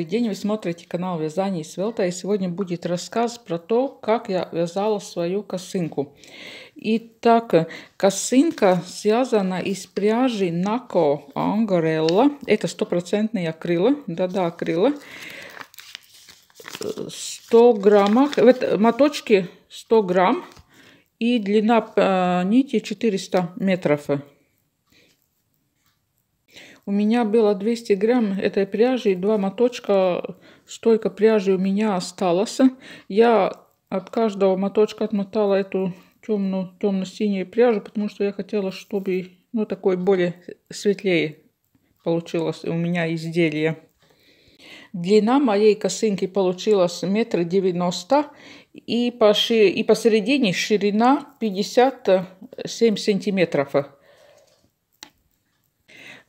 Добрый день! Вы смотрите канал вязания Свелта. И сегодня будет рассказ про то, как я вязала свою косынку. Итак, косынка связана из пряжи Нако Ангарелла. Это стопроцентный акрил, Да-да, акрил, 100 граммах. Вот моточки 100 грамм. И длина э, нити 400 метров. У меня было 200 грамм этой пряжи, два моточка, столько пряжи у меня осталось. Я от каждого моточка отмотала эту темную, темно-синюю пряжу, потому что я хотела, чтобы, ну, такой более светлее получилось у меня изделие. Длина моей косынки получилась метр девяносто и, по и посередине ширина 57 сантиметров.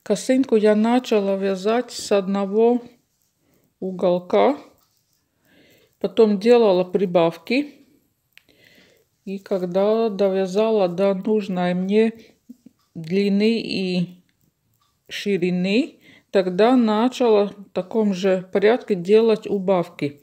Косынку я начала вязать с одного уголка, потом делала прибавки. И когда довязала до нужной мне длины и ширины, тогда начала в таком же порядке делать убавки.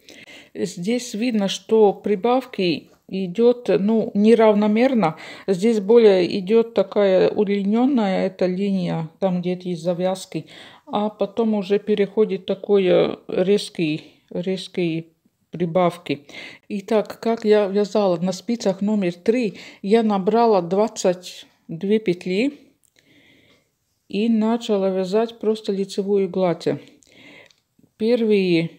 Здесь видно, что прибавки идет, ну, неравномерно. Здесь более идет такая удлиненная эта линия, там, где то есть завязки. А потом уже переходит такой э, резкий, резкий прибавки. Итак, как я вязала на спицах номер три, я набрала 22 петли и начала вязать просто лицевую гладь. Первые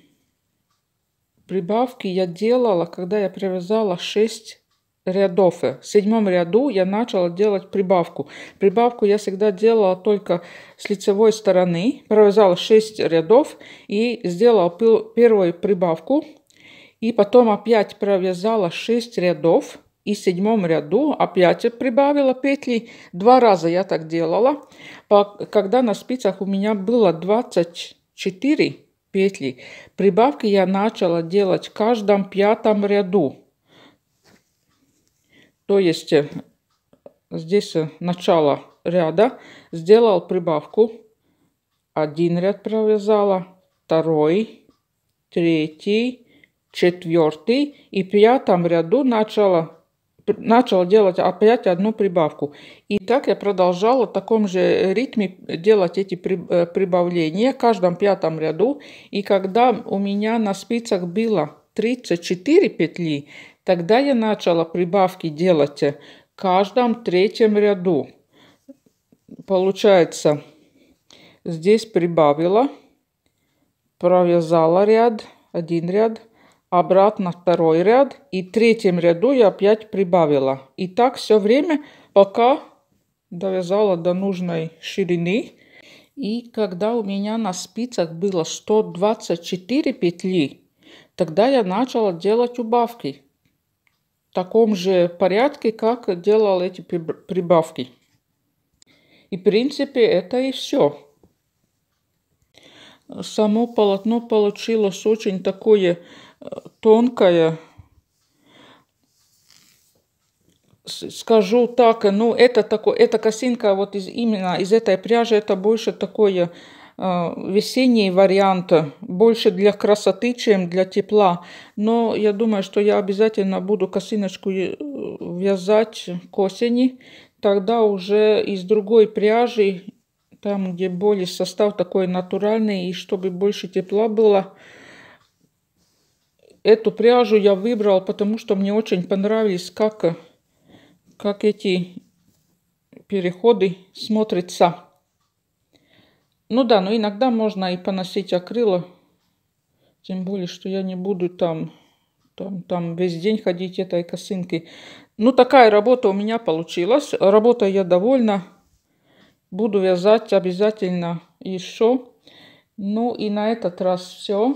Прибавки я делала, когда я привязала 6 рядов. Э, в седьмом ряду я начала делать прибавку. Прибавку я всегда делала только с лицевой стороны. Провязала 6 рядов и сделала первую прибавку. И потом опять провязала 6 рядов. И в седьмом ряду опять прибавила петли. Два раза я так делала. Когда на спицах у меня было 24 петли. Прибавки я начала делать в каждом пятом ряду. То есть э, здесь э, начало ряда сделал прибавку. Один ряд провязала, второй, третий, четвертый. И в пятом ряду начала начал делать опять одну прибавку. И так я продолжала в таком же ритме делать эти э, прибавления в каждом пятом ряду. И когда у меня на спицах было 34 петли, тогда я начала прибавки делать в каждом третьем ряду. Получается, здесь прибавила, провязала ряд, один ряд – обратно второй ряд и третьем ряду я опять прибавила. И так все время, пока довязала до нужной ширины. И когда у меня на спицах было 124 петли, тогда я начала делать убавки в таком же порядке, как делала эти прибавки. И в принципе это и все. Само полотно получилось очень такое тонкая. Скажу так, ну это такой, эта косинка вот из, именно из этой пряжи, это больше такое э, весенний вариант, больше для красоты, чем для тепла. Но я думаю, что я обязательно буду косиночку э, вязать к осени. Тогда уже из другой пряжи, там где более состав такой натуральный, и чтобы больше тепла было, эту пряжу я выбрал, потому что мне очень понравились, как, как эти переходы смотрятся. Ну да, но иногда можно и поносить акрила. Тем более, что я не буду там, там, там весь день ходить этой косынкой. Ну, такая работа у меня получилась. Работа я довольна. Буду вязать обязательно еще. Ну и на этот раз все.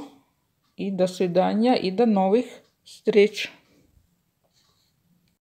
И до свидания, и до новых встреч!